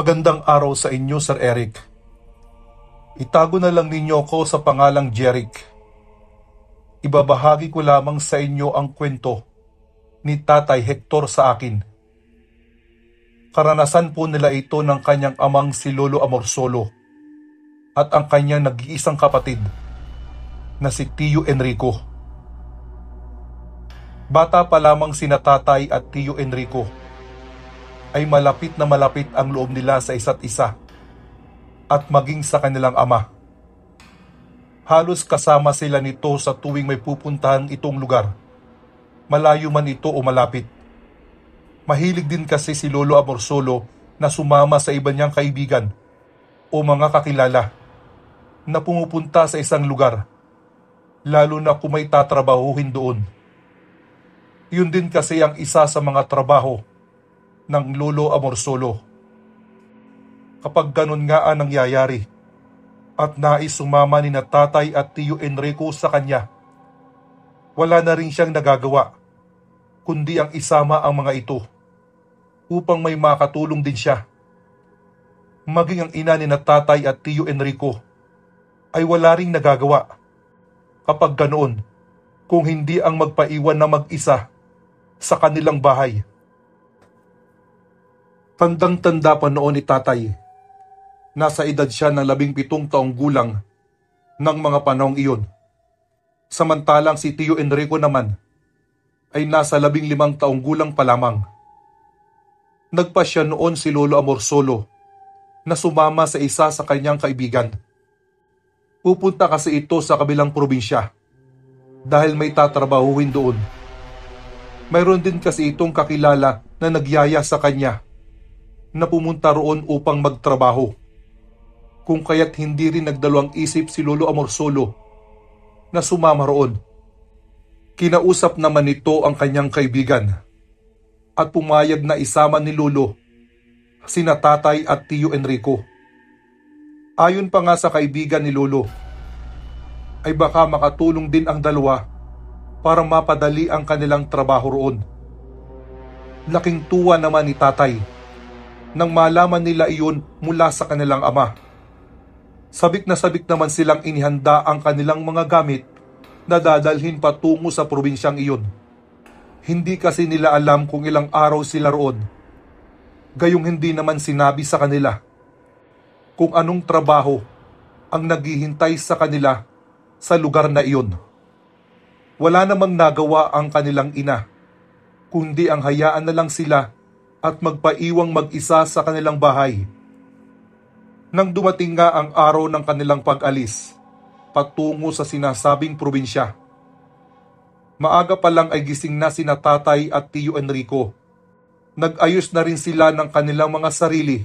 Magandang araw sa inyo, Sir Eric. Itago na lang ninyo ako sa pangalang Jeric. Ibabahagi ko lamang sa inyo ang kwento ni Tatay Hector sa akin. Karanasan po nila ito ng kanyang amang si Lolo Amorsolo at ang kanyang nag-iisang kapatid na si Tio Enrico. Bata pa lamang sina Tatay at Tio Enrico ay malapit na malapit ang loob nila sa isa't isa at maging sa kanilang ama. Halos kasama sila nito sa tuwing may pupuntahan itong lugar, malayo man ito o malapit. Mahilig din kasi si Lolo Amorsolo na sumama sa iba niyang kaibigan o mga kakilala na pumupunta sa isang lugar, lalo na kung may tatrabahuhin doon. Yun din kasi ang isa sa mga trabaho ng Lolo Amorsolo. Kapag ganun nga ang nangyayari at nais sumama ni na tatay at tiyo Enrico sa kanya, wala na rin siyang nagagawa kundi ang isama ang mga ito upang may makatulong din siya. Maging ang ina ni na tatay at tiyo Enrico ay wala rin nagagawa kapag ganoon kung hindi ang magpaiwan na mag-isa sa kanilang bahay. Tandang-tanda pa noon ni tatay. Nasa edad siya ng labing pitong taong gulang ng mga panahong iyon. Samantalang si Tio Enrico naman ay nasa labing limang taong gulang pa lamang. Nagpa siya noon si Lolo Amorsolo na sumama sa isa sa kanyang kaibigan. Pupunta kasi ito sa kabilang probinsya dahil may tatrabahuhin doon. Mayroon din kasi itong kakilala na nagyaya sa kanya na pumunta roon upang magtrabaho. Kung kaya't hindi rin nagdalawang isip si Lolo Amorsolo na sumama roon. Kinausap naman nito ang kanyang kaibigan at pumayag na isama ni Lolo sina tatay at tiyo Enrico. Ayon pa nga sa kaibigan ni Lolo, ay baka makatulong din ang dalawa para mapadali ang kanilang trabaho roon. Laking tuwa naman ni tatay nang malaman nila iyon mula sa kanilang ama. Sabik na sabik naman silang inihanda ang kanilang mga gamit na dadalhin patungo sa probinsyang iyon. Hindi kasi nila alam kung ilang araw sila roon. Gayong hindi naman sinabi sa kanila kung anong trabaho ang naghihintay sa kanila sa lugar na iyon. Wala namang nagawa ang kanilang ina, kundi ang hayaan na lang sila at magpaiwang mag-isa sa kanilang bahay. Nang dumating nga ang araw ng kanilang pag-alis, patungo sa sinasabing probinsya. Maaga pa lang ay gising na sina tatay at tiyo Enrico. Nag-ayos na rin sila ng kanilang mga sarili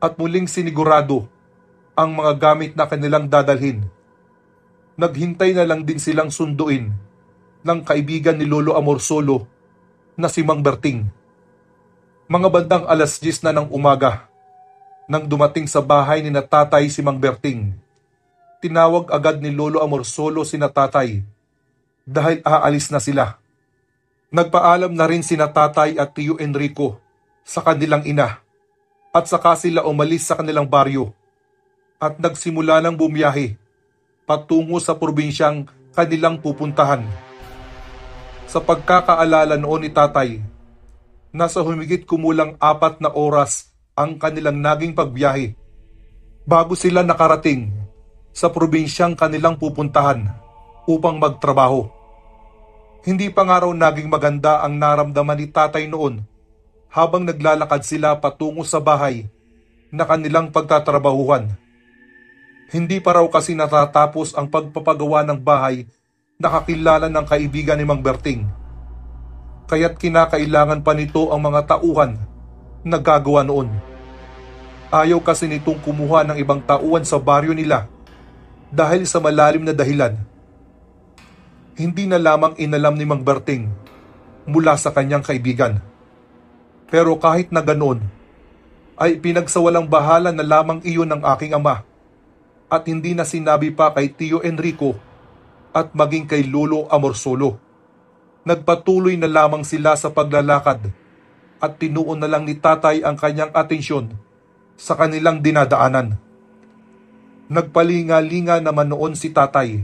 at muling sinigurado ang mga gamit na kanilang dadalhin. Naghintay na lang din silang sunduin ng kaibigan ni Lolo Amorsolo na si Mang Berting. Mga bandang alas 10 na ng umaga, nang dumating sa bahay ni natatay si Mang Berting. Tinawag agad ni Lolo Amorsolo si natatay dahil aalis na sila. Nagpaalam na rin si natatay at Tio Enrico sa kanilang ina at saka sila umalis sa kanilang baryo at nagsimula ng bumiyahe patungo sa probinsyang kanilang pupuntahan. Sa pagkakaalala noon ni tatay, nasa humigit kumulang apat na oras ang kanilang naging pagbiyahe bago sila nakarating sa probinsyang kanilang pupuntahan upang magtrabaho. Hindi pa nga raw naging maganda ang naramdaman ni tatay noon habang naglalakad sila patungo sa bahay na kanilang pagtatrabahuhan. Hindi pa raw kasi natatapos ang pagpapagawa ng bahay na kakilala ng kaibigan ni Mang Berting kaya't kinakailangan pa nito ang mga tauhan na gagawa noon. Ayaw kasi nitong kumuha ng ibang tauhan sa baryo nila dahil sa malalim na dahilan. Hindi na lamang inalam ni Mang Berting mula sa kanyang kaibigan. Pero kahit na ganoon, ay pinagsawalang bahala na lamang iyon ng aking ama at hindi na sinabi pa kay Tio Enrico at maging kay Lolo Amorsolo nagpatuloy na lamang sila sa paglalakad at tinuon na lang ni tatay ang kanyang atensyon sa kanilang dinadaanan. Nagpalingalinga naman noon si tatay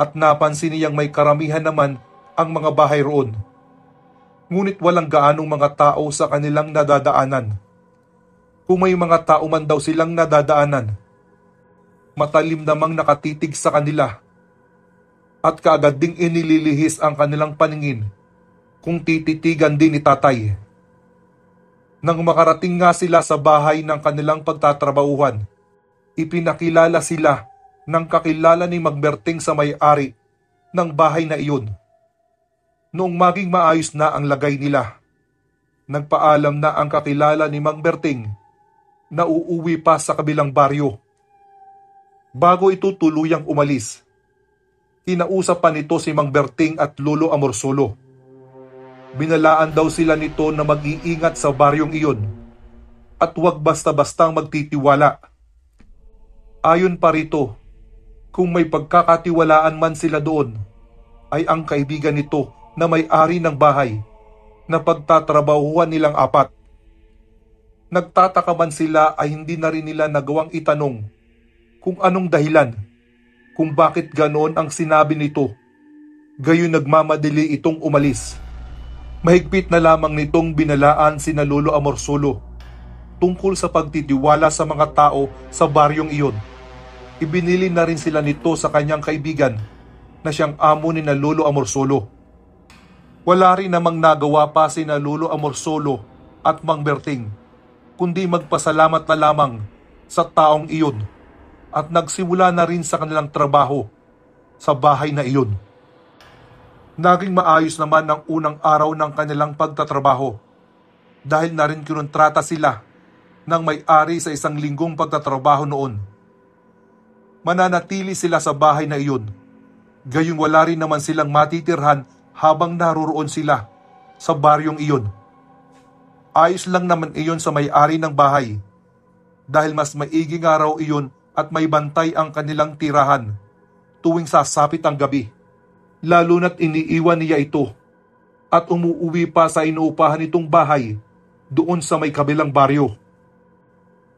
at napansin niyang may karamihan naman ang mga bahay roon. Ngunit walang gaanong mga tao sa kanilang nadadaanan. Kung may mga tao man daw silang nadadaanan, matalim namang nakatitig sa kanila at kagad ding inililihis ang kanilang paningin kung tititigan din ni tatay. Nang makarating nga sila sa bahay ng kanilang pagtatrabahuhan, ipinakilala sila ng kakilala ni Magberting sa may-ari ng bahay na iyon. Noong maging maayos na ang lagay nila, nagpaalam na ang kakilala ni Magberting na uuwi pa sa kabilang baryo. Bago ito tuluyang umalis, Kinausap pa nito si Mang Berting at Lolo Amorsolo. Binalaan daw sila nito na mag-iingat sa baryong iyon at huwag basta-bastang magtitiwala. Ayon pa rito, kung may pagkakatiwalaan man sila doon, ay ang kaibigan nito na may-ari ng bahay na pagtatrabahuhan nilang apat. Nagtataka man sila ay hindi na rin nila nagawang itanong kung anong dahilan kung bakit ganoon ang sinabi nito. Gayon nagmamadali itong umalis. Mahigpit na lamang nitong binalaan si Lolo Amorsolo tungkol sa pagtitiwala sa mga tao sa baryong iyon. Ibinili na rin sila nito sa kanyang kaibigan na siyang amo ni Lolo Amorsolo. Wala rin namang nagawa pa si Lolo Amorsolo at Mang Berting kundi magpasalamat na lamang sa taong iyon at nagsimula na rin sa kanilang trabaho sa bahay na iyon. Naging maayos naman ang unang araw ng kanilang pagtatrabaho dahil na rin kinontrata sila ng may-ari sa isang linggong pagtatrabaho noon. Mananatili sila sa bahay na iyon. Gayong wala rin naman silang matitirhan habang naroroon sila sa baryong iyon. Ayos lang naman iyon sa may-ari ng bahay dahil mas maiging araw iyon at may bantay ang kanilang tirahan tuwing sasapit ang gabi. Lalo na't iniiwan niya ito at umuwi pa sa inuupahan nitong bahay doon sa may kabilang baryo.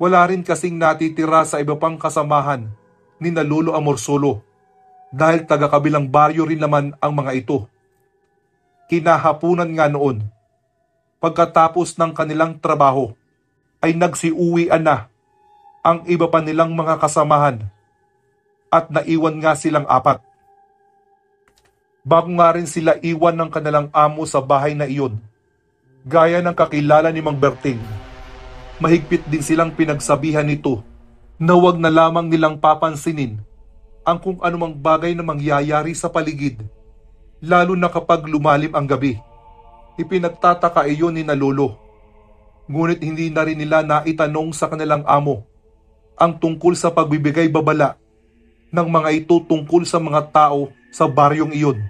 Wala rin kasing natitira sa iba pang kasamahan ni Nalulo Amorsolo dahil taga-kabilang baryo rin naman ang mga ito. Kinahapunan nga noon, pagkatapos ng kanilang trabaho, ay nagsiuwian na ang iba pa nilang mga kasamahan at naiwan nga silang apat. Bago nga rin sila iwan ng kanilang amo sa bahay na iyon, gaya ng kakilala ni Mang Berting, mahigpit din silang pinagsabihan nito na wag na lamang nilang papansinin ang kung anumang bagay na mangyayari sa paligid, lalo na kapag lumalim ang gabi. Ipinagtataka iyon ni Nalolo. Ngunit hindi na rin nila naitanong sa kanilang amo ang tungkol sa pagbibigay babala ng mga ito tungkol sa mga tao sa baryong iyon.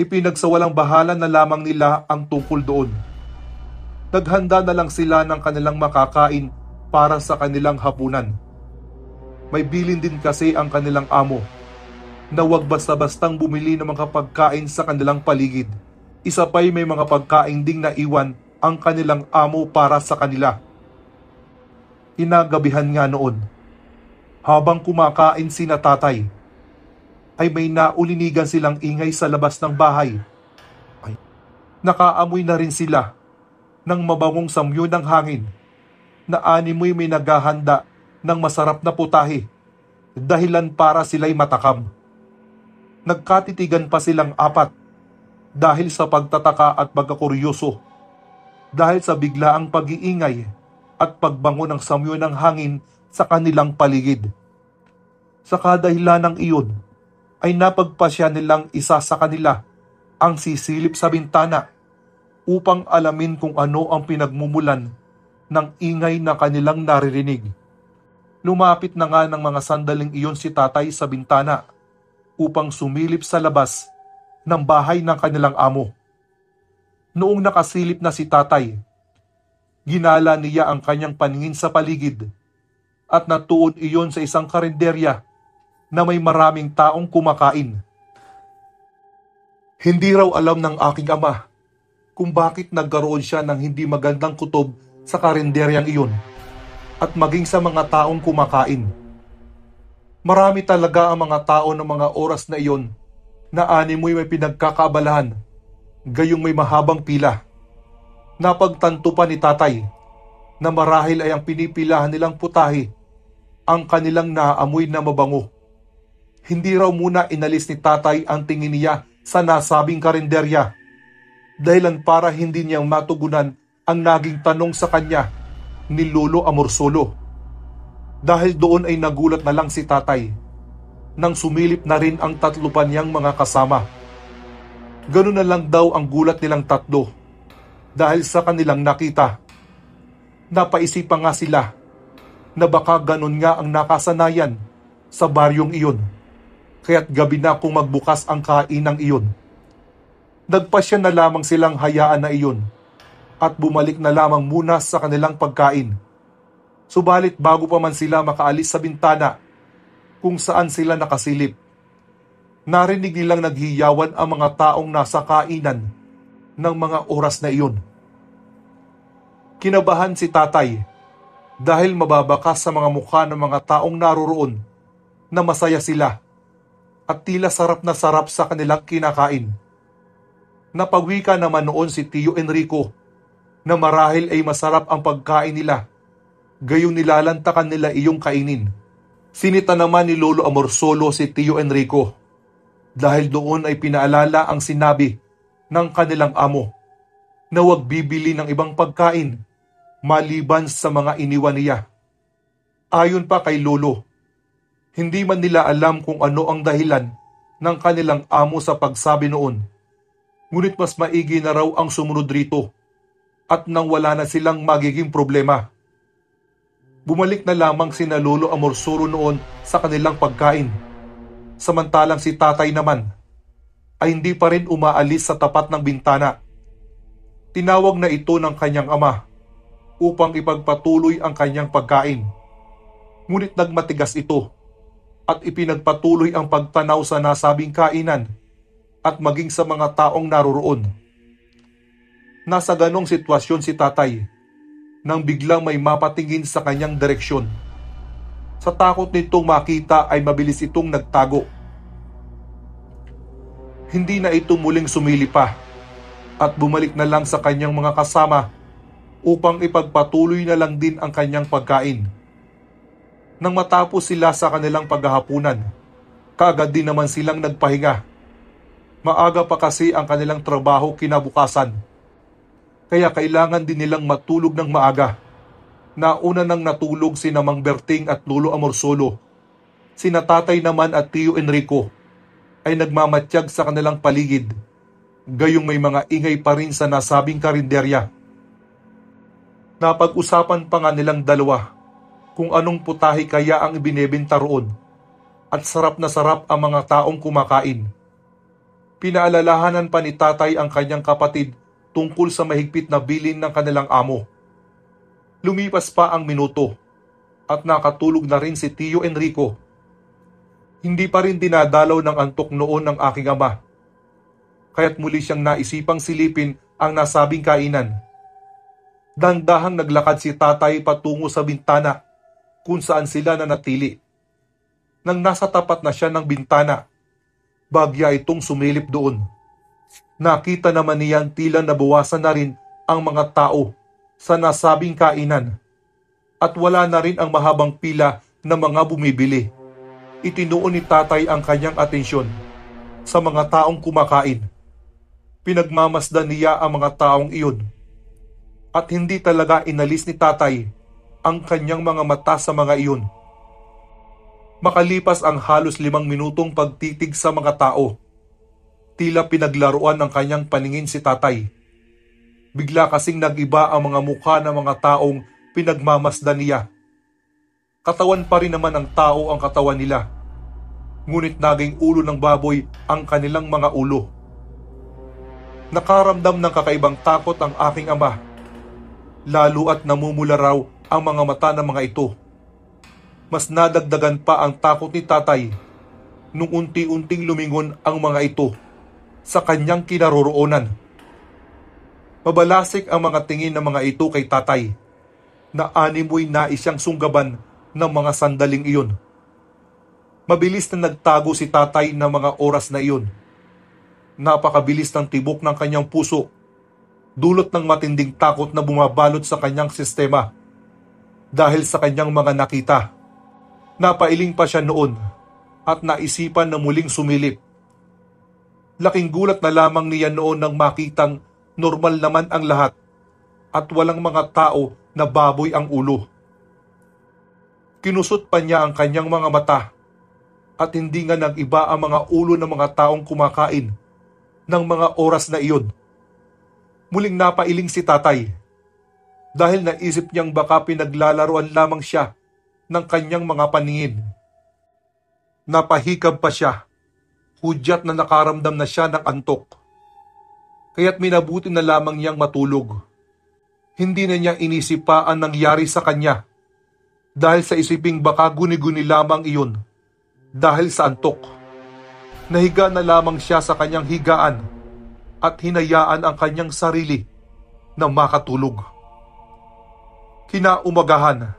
Ipinagsawalang bahala na lamang nila ang tungkol doon. Naghanda na lang sila ng kanilang makakain para sa kanilang hapunan. May bilin din kasi ang kanilang amo na huwag basta-bastang bumili ng mga pagkain sa kanilang paligid. Isa pa'y may mga pagkain ding naiwan ang kanilang amo para sa kanila. Kinagabihan nga noon, habang kumakain si na tatay, ay may naulinigan silang ingay sa labas ng bahay. Ay, nakaamoy na rin sila ng mabangong samyo ng hangin na animoy may naghahanda ng masarap na putahe dahilan para sila'y matakam. Nagkatitigan pa silang apat dahil sa pagtataka at pagkakuryoso dahil sa biglaang pag-iingay at pagbango ng samyo ng hangin sa kanilang paligid. Sa kadahilan ng iyon, ay napagpasya nilang isa sa kanila ang sisilip sa bintana upang alamin kung ano ang pinagmumulan ng ingay na kanilang naririnig. Lumapit na nga ng mga sandaling iyon si tatay sa bintana upang sumilip sa labas ng bahay ng kanilang amo. Noong nakasilip na si tatay Ginala niya ang kanyang paningin sa paligid at natuon iyon sa isang karinderya na may maraming taong kumakain. Hindi raw alam ng aking ama kung bakit nagkaroon siya ng hindi magandang kutob sa karinderyang iyon at maging sa mga taong kumakain. Marami talaga ang mga tao ng mga oras na iyon na animoy may pinagkakaabalahan, gayong may mahabang pila. Napagtanto pa ni tatay na marahil ay ang pinipilahan nilang putahe ang kanilang naamoy na mabango. Hindi raw muna inalis ni tatay ang tingin niya sa nasabing karinderya dahilan para hindi niyang matugunan ang naging tanong sa kanya ni Lolo Amorsolo. Dahil doon ay nagulat na lang si tatay nang sumilip na rin ang tatlo pa niyang mga kasama. Ganun na lang daw ang gulat nilang tatlo dahil sa kanilang nakita. Napaisipan nga sila na baka ganun nga ang nakasanayan sa baryong iyon. Kaya't gabi na kung magbukas ang kainang iyon. Nagpasya na lamang silang hayaan na iyon at bumalik na lamang muna sa kanilang pagkain. Subalit bago pa man sila makaalis sa bintana kung saan sila nakasilip, narinig nilang naghiyawan ang mga taong nasa kainan ng mga oras na iyon. Kinabahan si tatay dahil mababakas sa mga mukha ng mga taong naroroon na masaya sila at tila sarap na sarap sa kanilang kinakain. Napagwika naman noon si Tio Enrico na marahil ay masarap ang pagkain nila gayon nilalantakan nila iyong kainin. Sinita naman ni Lolo Amorsolo si Tio Enrico dahil doon ay pinaalala ang sinabi ng kanilang amo na huwag bibili ng ibang pagkain maliban sa mga iniwan niya. Ayon pa kay Lolo, hindi man nila alam kung ano ang dahilan ng kanilang amo sa pagsabi noon. Ngunit mas maigi na raw ang sumunod rito at nang wala na silang magiging problema. Bumalik na lamang sina Lolo Amorsoro noon sa kanilang pagkain. Samantalang si tatay naman ay hindi pa rin umaalis sa tapat ng bintana. Tinawag na ito ng kanyang ama upang ipagpatuloy ang kanyang pagkain. Ngunit nagmatigas ito at ipinagpatuloy ang pagtanaw sa nasabing kainan at maging sa mga taong naroroon. Nasa ganong sitwasyon si tatay nang biglang may mapatingin sa kanyang direksyon. Sa takot nitong makita ay mabilis itong nagtago hindi na ito muling sumili pa at bumalik na lang sa kanyang mga kasama upang ipagpatuloy na lang din ang kanyang pagkain. Nang matapos sila sa kanilang paghahapunan, kaagad din naman silang nagpahinga. Maaga pa kasi ang kanilang trabaho kinabukasan. Kaya kailangan din nilang matulog ng maaga. Nauna nang natulog si Namang Berting at Lolo Amorsolo. Sina tatay naman at Tio Enrico ay nagmamatyag sa kanilang paligid, gayong may mga ingay pa rin sa nasabing karinderya. Napag-usapan pa nga nilang dalawa kung anong putahe kaya ang ibinebenta roon at sarap na sarap ang mga taong kumakain. Pinaalalahanan pa ni tatay ang kanyang kapatid tungkol sa mahigpit na bilin ng kanilang amo. Lumipas pa ang minuto at nakatulog na rin si Tio Enrico hindi pa rin dinadalaw ng antok noon ng aking ama. Kaya't muli siyang naisipang silipin ang nasabing kainan. Dandahang naglakad si tatay patungo sa bintana kung saan sila nanatili. Nang nasa tapat na siya ng bintana, bagya itong sumilip doon. Nakita naman niyang tila nabawasan na rin ang mga tao sa nasabing kainan at wala na rin ang mahabang pila ng mga bumibili itinuon ni tatay ang kanyang atensyon sa mga taong kumakain. Pinagmamasdan niya ang mga taong iyon. At hindi talaga inalis ni tatay ang kanyang mga mata sa mga iyon. Makalipas ang halos limang minutong pagtitig sa mga tao, tila pinaglaruan ng kanyang paningin si tatay. Bigla kasing nagiba ang mga mukha ng mga taong pinagmamasdan niya katawan pa rin naman ang tao ang katawan nila. Ngunit naging ulo ng baboy ang kanilang mga ulo. Nakaramdam ng kakaibang takot ang aking ama. Lalo at namumula raw ang mga mata ng mga ito. Mas nadagdagan pa ang takot ni tatay nung unti-unting lumingon ang mga ito sa kanyang kinaroroonan. Mabalasik ang mga tingin ng mga ito kay tatay na animoy na isyang sunggaban ng mga sandaling iyon. Mabilis na nagtago si tatay ng mga oras na iyon. Napakabilis ng tibok ng kanyang puso, dulot ng matinding takot na bumabalot sa kanyang sistema dahil sa kanyang mga nakita. Napailing pa siya noon at naisipan na muling sumilip. Laking gulat na lamang niya noon nang makitang normal naman ang lahat at walang mga tao na baboy ang ulo. Kinusot pa niya ang kanyang mga mata at hindi nga ng iba ang mga ulo ng mga taong kumakain ng mga oras na iyon. Muling napailing si tatay dahil naisip niyang baka pinaglalaroan lamang siya ng kanyang mga paningin. Napahikab pa siya, hudyat na nakaramdam na siya ng antok. Kaya't minabuti na lamang niyang matulog. Hindi na niya inisip pa ang nangyari sa kanya dahil sa isiping baka guni-guni lamang iyon dahil sa antok. Nahiga na lamang siya sa kanyang higaan at hinayaan ang kanyang sarili na makatulog. Kinaumagahan,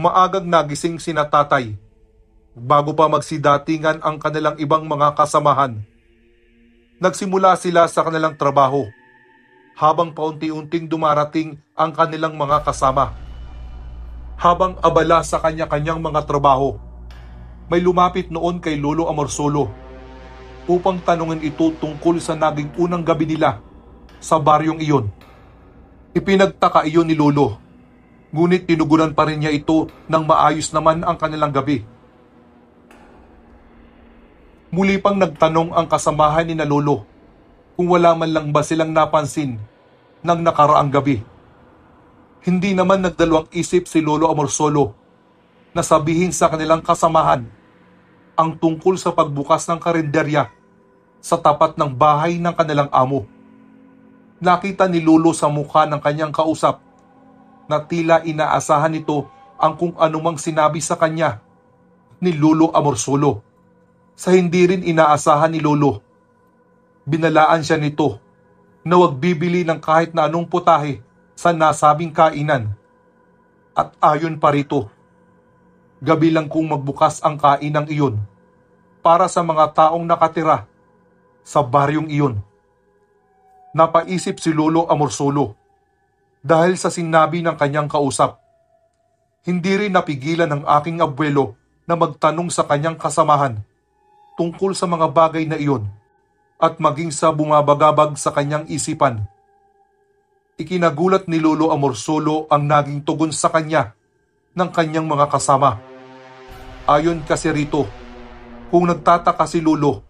maagang nagising sina tatay bago pa magsidatingan ang kanilang ibang mga kasamahan. Nagsimula sila sa kanilang trabaho habang paunti-unting dumarating ang kanilang mga kasama habang abala sa kanya-kanyang mga trabaho. May lumapit noon kay Lolo Amorsolo upang tanungin ito tungkol sa naging unang gabi nila sa baryong iyon. Ipinagtaka iyon ni Lolo, ngunit tinugunan pa rin niya ito nang maayos naman ang kanilang gabi. Muli pang nagtanong ang kasamahan ni na Lolo kung wala man lang ba silang napansin ng nakaraang gabi. Hindi naman nagdalawang isip si Lolo Amorsolo na sabihin sa kanilang kasamahan ang tungkol sa pagbukas ng karinderya sa tapat ng bahay ng kanilang amo. Nakita ni Lolo sa mukha ng kanyang kausap na tila inaasahan nito ang kung anumang sinabi sa kanya ni Lolo Amorsolo. Sa hindi rin inaasahan ni Lolo, binalaan siya nito na wag bibili ng kahit na anong putahe sa nasabing kainan. At ayon pa rito, gabi lang kung magbukas ang kainang iyon para sa mga taong nakatira sa baryong iyon. Napaisip si Lolo Amorsolo dahil sa sinabi ng kanyang kausap. Hindi rin napigilan ng aking abwelo na magtanong sa kanyang kasamahan tungkol sa mga bagay na iyon at maging sa bumabagabag sa kanyang isipan Ikinagulat ni Lolo Amorsolo ang naging tugon sa kanya ng kanyang mga kasama. Ayon kasi rito, kung nagtataka si Lolo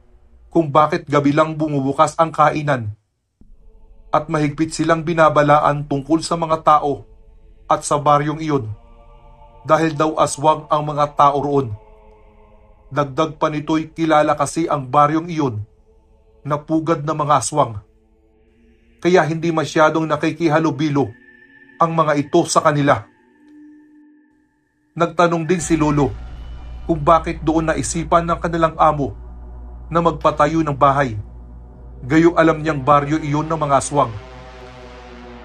kung bakit gabi lang bumubukas ang kainan at mahigpit silang binabalaan tungkol sa mga tao at sa baryong iyon dahil daw aswang ang mga tao roon. Dagdag pa nito'y kilala kasi ang baryong iyon na pugad ng mga aswang kaya hindi masyadong nakikihalubilo ang mga ito sa kanila. Nagtanong din si Lolo kung bakit doon naisipan ng kanilang amo na magpatayo ng bahay. Gayo alam niyang baryo iyon ng mga aswang.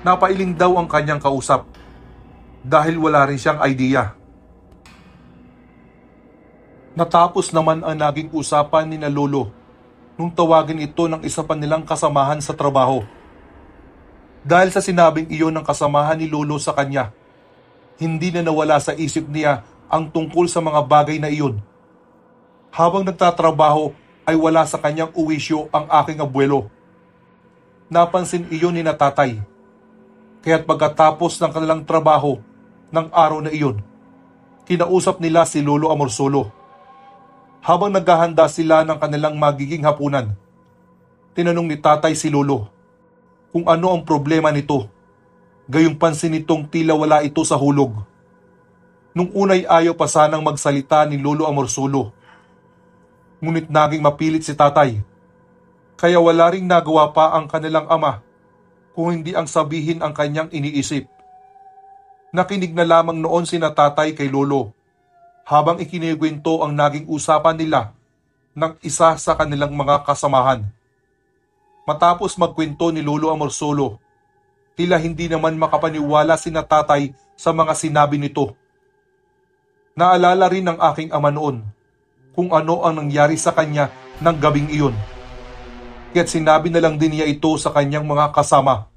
Napailing daw ang kanyang kausap dahil wala rin siyang idea. Natapos naman ang naging usapan ni na Lolo nung tawagin ito ng isa pa nilang kasamahan sa trabaho dahil sa sinabing iyon ng kasamahan ni Lolo sa kanya. Hindi na nawala sa isip niya ang tungkol sa mga bagay na iyon. Habang nagtatrabaho ay wala sa kanyang uwisyo ang aking abuelo. Napansin iyon ni natatay. Kaya't pagkatapos ng kanilang trabaho ng araw na iyon, kinausap nila si Lolo Amorsolo. Habang naghahanda sila ng kanilang magiging hapunan, tinanong ni tatay si Lolo, kung ano ang problema nito. Gayong pansin nitong tila wala ito sa hulog. Nung unay ayaw pa sanang magsalita ni Lolo Amorsulo. Ngunit naging mapilit si tatay. Kaya wala ring nagawa pa ang kanilang ama kung hindi ang sabihin ang kanyang iniisip. Nakinig na lamang noon si tatay kay Lolo habang ikinigwento ang naging usapan nila ng isa sa kanilang mga kasamahan. Matapos magkwento ni Lolo Amorsolo, tila hindi naman makapaniwala si natatay sa mga sinabi nito. Naalala rin ng aking ama noon kung ano ang nangyari sa kanya ng gabing iyon. Kaya't sinabi na lang din niya ito sa kanyang mga kasama.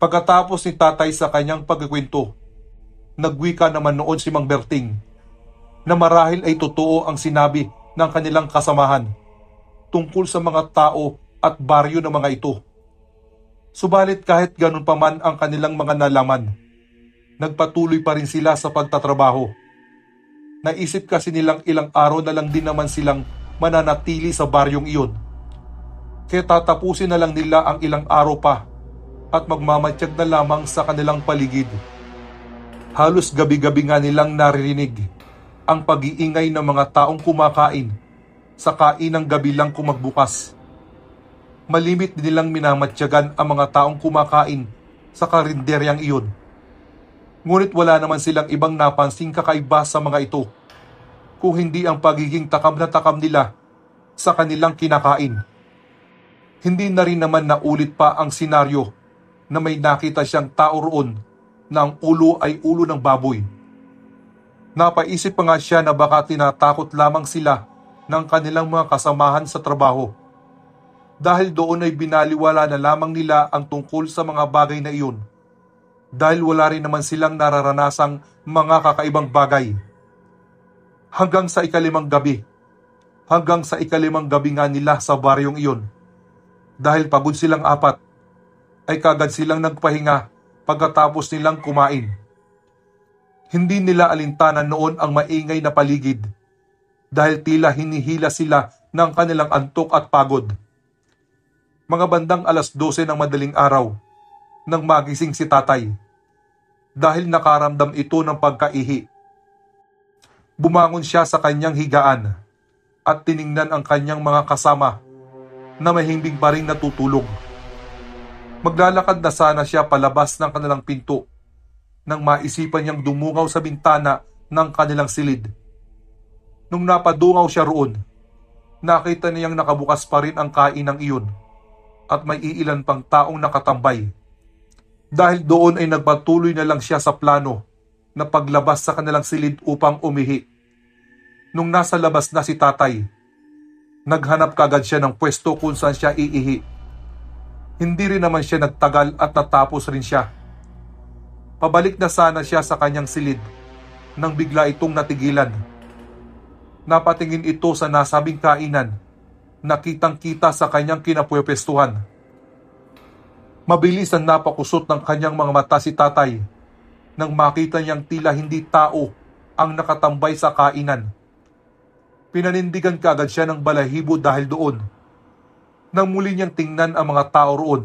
Pagkatapos ni tatay sa kanyang pagkikwento, nagwika naman noon si Mang Berting na marahil ay totoo ang sinabi ng kanilang kasamahan tungkol sa mga tao at baryo ng mga ito. Subalit kahit ganun pa man ang kanilang mga nalaman, nagpatuloy pa rin sila sa pagtatrabaho. Naisip kasi nilang ilang araw na lang din naman silang mananatili sa baryong iyon. Kaya tatapusin na lang nila ang ilang araw pa at magmamatsyag na lamang sa kanilang paligid. Halos gabi-gabi nga nilang naririnig ang pag-iingay ng mga taong kumakain sa kainang gabi lang kumagbukas malimit din nilang minamatyagan ang mga taong kumakain sa karinderyang iyon. Ngunit wala naman silang ibang napansing kakaiba sa mga ito kung hindi ang pagiging takam na takam nila sa kanilang kinakain. Hindi na rin naman naulit pa ang senaryo na may nakita siyang tao roon na ang ulo ay ulo ng baboy. Napaisip pa nga siya na baka tinatakot lamang sila ng kanilang mga kasamahan sa trabaho dahil doon ay binaliwala na lamang nila ang tungkol sa mga bagay na iyon dahil wala rin naman silang nararanasang mga kakaibang bagay. Hanggang sa ikalimang gabi, hanggang sa ikalimang gabi nga nila sa baryong iyon. Dahil pagod silang apat, ay kagad silang nagpahinga pagkatapos nilang kumain. Hindi nila alintanan noon ang maingay na paligid dahil tila hinihila sila ng kanilang antok at pagod mga bandang alas 12 ng madaling araw nang magising si tatay dahil nakaramdam ito ng pagkaihi. Bumangon siya sa kanyang higaan at tiningnan ang kanyang mga kasama na mahimbing pa rin natutulog. Maglalakad na sana siya palabas ng kanilang pinto nang maisipan niyang dumungaw sa bintana ng kanilang silid. Nung napadungaw siya roon, nakita niyang nakabukas pa rin ang kainang iyon at may iilan pang taong nakatambay. Dahil doon ay nagpatuloy na lang siya sa plano na paglabas sa kanilang silid upang umihi. Nung nasa labas na si tatay, naghanap kagad siya ng pwesto kung saan siya iihi. Hindi rin naman siya nagtagal at natapos rin siya. Pabalik na sana siya sa kanyang silid nang bigla itong natigilan. Napatingin ito sa nasabing kainan nakitang-kita sa kanyang kinapwepestuhan. Mabilis ang napakusot ng kanyang mga mata si tatay nang makita niyang tila hindi tao ang nakatambay sa kainan. Pinanindigan kaagad siya ng balahibo dahil doon. Nang muli niyang tingnan ang mga tao roon,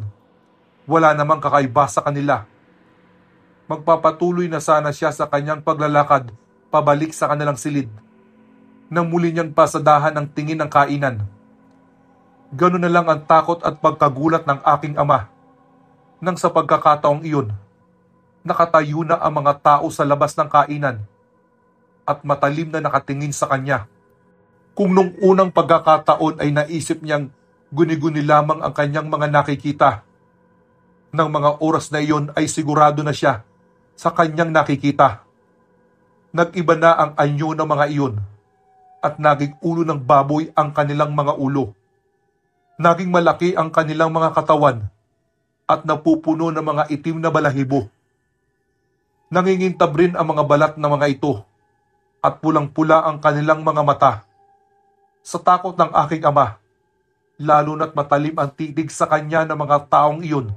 wala namang kakaiba sa kanila. Magpapatuloy na sana siya sa kanyang paglalakad pabalik sa kanilang silid. Nang muli niyang pasadahan ang tingin ng kainan Ganun na lang ang takot at pagkagulat ng aking ama nang sa pagkakataong iyon, nakatayo na ang mga tao sa labas ng kainan at matalim na nakatingin sa kanya. Kung nung unang pagkakataon ay naisip niyang guni-guni lamang ang kanyang mga nakikita, ng mga oras na iyon ay sigurado na siya sa kanyang nakikita. Nag-iba na ang anyo ng mga iyon at naging ulo ng baboy ang kanilang mga ulo. Naging malaki ang kanilang mga katawan at napupuno ng mga itim na balahibo. Nangingintab rin ang mga balat ng mga ito at pulang-pula ang kanilang mga mata. Sa takot ng aking ama, lalo na't matalim ang titig sa kanya ng mga taong iyon.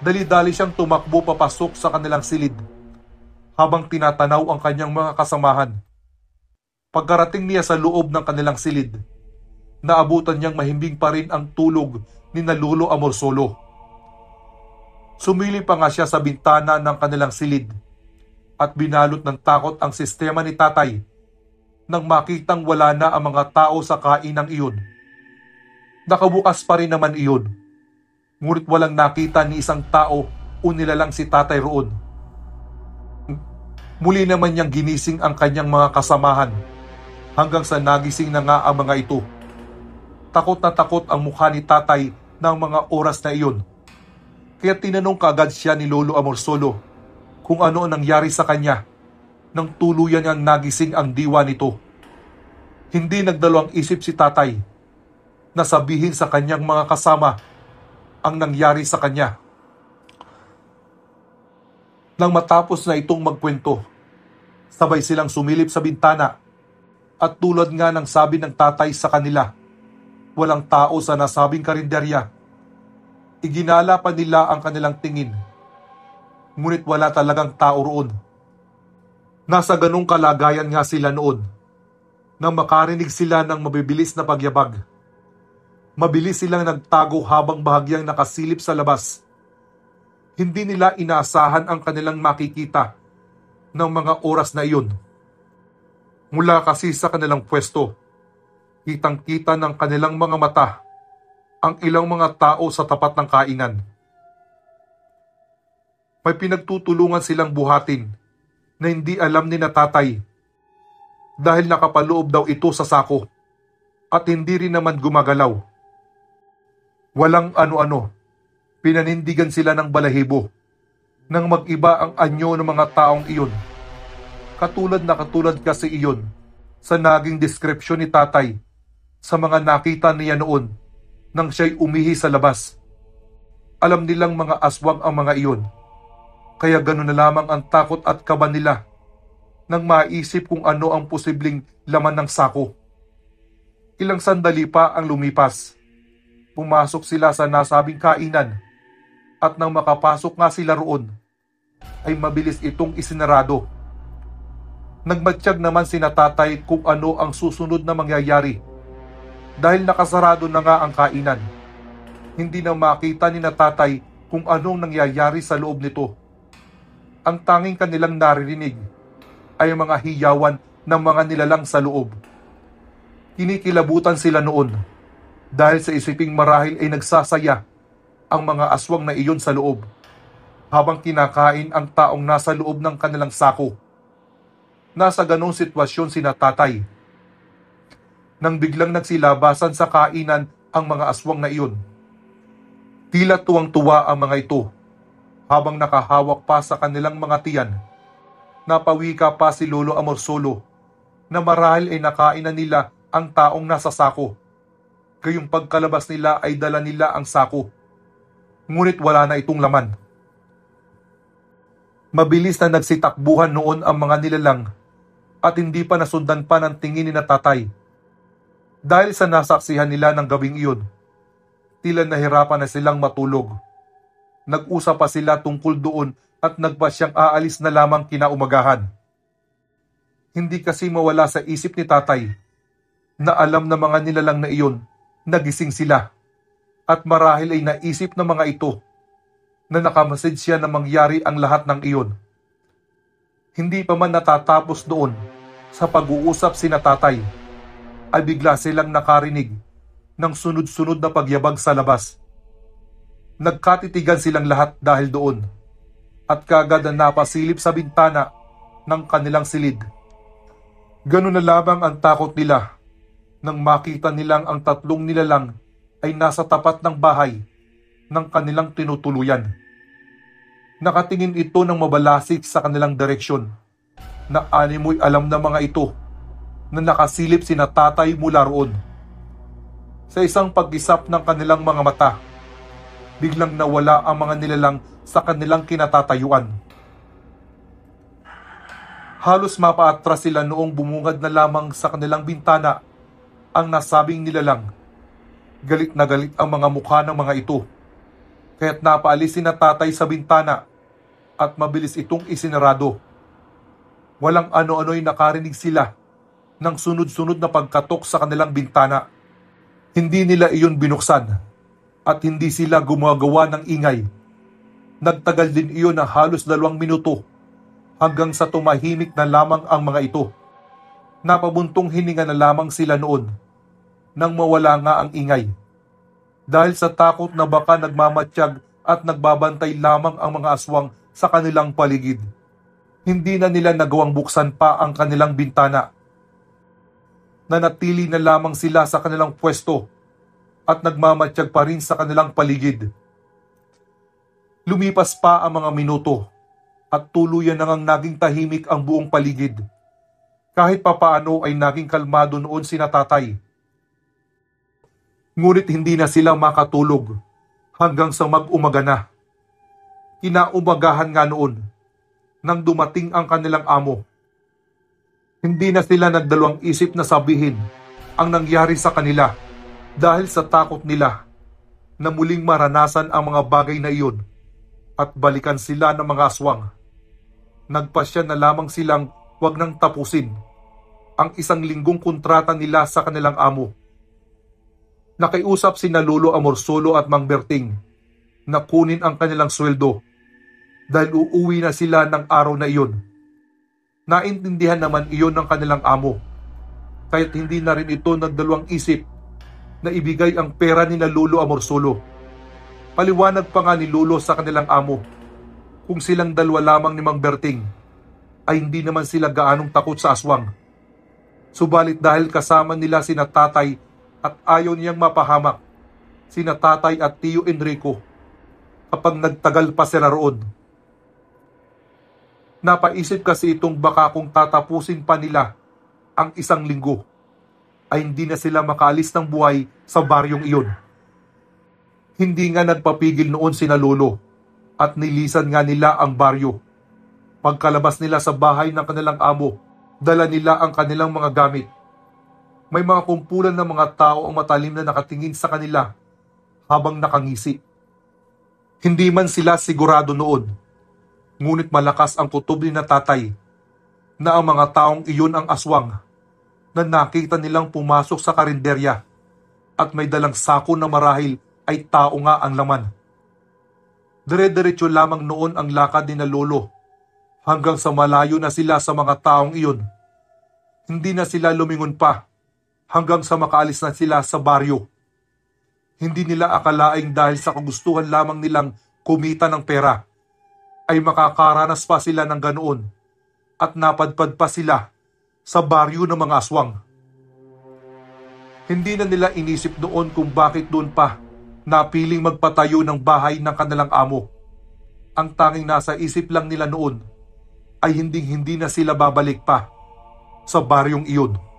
Dali-dali siyang tumakbo papasok sa kanilang silid habang tinatanaw ang kanyang mga kasamahan. Pagkarating niya sa loob ng kanilang silid, naabutan niyang mahimbing pa rin ang tulog ni Nalulo Amorsolo. Sumili pa nga siya sa bintana ng kanilang silid at binalot ng takot ang sistema ni tatay nang makitang wala na ang mga tao sa kainang iyon. Nakabukas pa rin naman iyon, ngunit walang nakita ni isang tao o nilalang si tatay roon. Muli naman niyang ginising ang kanyang mga kasamahan hanggang sa nagising na nga ang mga ito. Takot na takot ang mukha ni tatay ng mga oras na iyon. Kaya tinanong kagad siya ni Lolo Amorsolo kung ano ang nangyari sa kanya nang tuluyan niyang nagising ang diwa nito. Hindi nagdalawang isip si tatay na sabihin sa kanyang mga kasama ang nangyari sa kanya. Nang matapos na itong magkwento, sabay silang sumilip sa bintana at tulad nga ng sabi ng tatay sa kanila, Walang tao sa nasabing karinderya. Iginala pa nila ang kanilang tingin. Ngunit wala talagang tao roon. Nasa ganong kalagayan nga sila noon nang makarinig sila ng mabibilis na pagyabag. Mabilis silang nagtago habang bahagyang nakasilip sa labas. Hindi nila inaasahan ang kanilang makikita ng mga oras na iyon. Mula kasi sa kanilang pwesto, kitang-kita ng kanilang mga mata ang ilang mga tao sa tapat ng kainan. May pinagtutulungan silang buhatin na hindi alam ni natatay dahil nakapaloob daw ito sa sako at hindi rin naman gumagalaw. Walang ano-ano, pinanindigan sila ng balahibo nang mag-iba ang anyo ng mga taong iyon. Katulad na katulad kasi iyon sa naging description ni tatay sa mga nakita niya noon nang siya'y umihi sa labas. Alam nilang mga aswang ang mga iyon. Kaya ganoon na lamang ang takot at kaba nila nang maisip kung ano ang posibleng laman ng sako. Ilang sandali pa ang lumipas. Pumasok sila sa nasabing kainan at nang makapasok nga sila roon ay mabilis itong isinarado. Nagmatsyag naman si natatay kung ano ang susunod na mangyayari dahil nakasarado na nga ang kainan. Hindi na makita ni tatay kung anong nangyayari sa loob nito. Ang tanging kanilang naririnig ay mga hiyawan ng mga nilalang sa loob. Kinikilabutan sila noon dahil sa isiping marahil ay nagsasaya ang mga aswang na iyon sa loob habang kinakain ang taong nasa loob ng kanilang sako. Nasa ganong sitwasyon si natatay nang biglang nagsilabasan sa kainan ang mga aswang na iyon. Tila tuwang-tuwa ang mga ito habang nakahawak pa sa kanilang mga tiyan. Napawika pa si Lolo Amorsolo na marahil ay nakain na nila ang taong nasa sako. Gayong pagkalabas nila ay dala nila ang sako. Ngunit wala na itong laman. Mabilis na nagsitakbuhan noon ang mga nilalang at hindi pa nasundan pa ng tingin ni tatay. Dahil sa nasaksihan nila ng gawing iyon, tila nahirapan na silang matulog. Nag-usap pa sila tungkol doon at nagbasyang aalis na lamang kinaumagahan. Hindi kasi mawala sa isip ni tatay na alam na mga nilalang na iyon, nagising sila. At marahil ay naisip ng mga ito na nakamasid siya na mangyari ang lahat ng iyon. Hindi pa man natatapos doon sa pag-uusap si na tatay ay bigla silang nakarinig ng sunod-sunod na pagyabag sa labas. Nagkatitigan silang lahat dahil doon at kagad na napasilip sa bintana ng kanilang silid. Ganun na lamang ang takot nila nang makita nilang ang tatlong nilalang ay nasa tapat ng bahay ng kanilang tinutuluyan. Nakatingin ito ng mabalasik sa kanilang direksyon na animoy alam na mga ito na nakasilip sina tatay mula roon. Sa isang pag ng kanilang mga mata, biglang nawala ang mga nilalang sa kanilang kinatatayuan. Halos mapaatras sila noong bumungad na lamang sa kanilang bintana ang nasabing nilalang. Galit na galit ang mga mukha ng mga ito. Kaya't napaalis si natatay sa bintana at mabilis itong isinarado. Walang ano-ano'y nakarinig sila ng sunod-sunod na pagkatok sa kanilang bintana. Hindi nila iyon binuksan at hindi sila gumagawa ng ingay. Nagtagal din iyon na halos dalawang minuto hanggang sa tumahimik na lamang ang mga ito. Napabuntong hininga na lamang sila noon nang mawala nga ang ingay. Dahil sa takot na baka nagmamatsyag at nagbabantay lamang ang mga aswang sa kanilang paligid. Hindi na nila nagawang buksan pa ang kanilang bintana nanatili na lamang sila sa kanilang pwesto at nagmamatyag pa rin sa kanilang paligid. Lumipas pa ang mga minuto at tuluyan na ngang naging tahimik ang buong paligid. Kahit papaano ay naging kalmado noon si natatay. Ngunit hindi na sila makatulog hanggang sa mag-umaga na. Kinaumagahan nga noon nang dumating ang kanilang amo hindi na sila nagdalawang isip na sabihin ang nangyari sa kanila dahil sa takot nila na muling maranasan ang mga bagay na iyon at balikan sila ng mga aswang. Nagpasya na lamang silang wag nang tapusin ang isang linggong kontrata nila sa kanilang amo. Nakiusap si Nalulo Amorsulo at Mang Berting na kunin ang kanilang sweldo dahil uuwi na sila ng araw na iyon naintindihan naman iyon ng kanilang amo. Kahit hindi na rin ito nagdalawang isip na ibigay ang pera ni na Lolo Amorsulo. Paliwanag pa nga ni Lolo sa kanilang amo kung silang dalawa lamang ni Mang Berting ay hindi naman sila gaanong takot sa aswang. Subalit dahil kasama nila sina tatay at ayaw niyang mapahamak, sina tatay at tiyo Enrico, kapag nagtagal pa sila roon, Napaisip kasi itong baka kung tatapusin pa nila ang isang linggo ay hindi na sila makalis ng buhay sa baryong iyon. Hindi nga nagpapigil noon sina Lolo at nilisan nga nila ang baryo. Pagkalabas nila sa bahay ng kanilang amo, dala nila ang kanilang mga gamit. May mga kumpulan ng mga tao ang matalim na nakatingin sa kanila habang nakangisi. Hindi man sila sigurado noon Ngunit malakas ang kutob ni natatay na ang mga taong iyon ang aswang na nakita nilang pumasok sa karinderya at may dalang sako na marahil ay tao nga ang laman. Dire-diretso lamang noon ang lakad ni na lolo hanggang sa malayo na sila sa mga taong iyon. Hindi na sila lumingon pa hanggang sa makaalis na sila sa baryo. Hindi nila akalaing dahil sa kagustuhan lamang nilang kumita ng pera ay makakaranas pa sila ng ganoon at napadpad pa sila sa baryo ng mga aswang. Hindi na nila inisip noon kung bakit doon pa napiling magpatayo ng bahay ng kanilang amo. Ang tanging nasa isip lang nila noon ay hinding-hindi na sila babalik pa sa baryong iyon.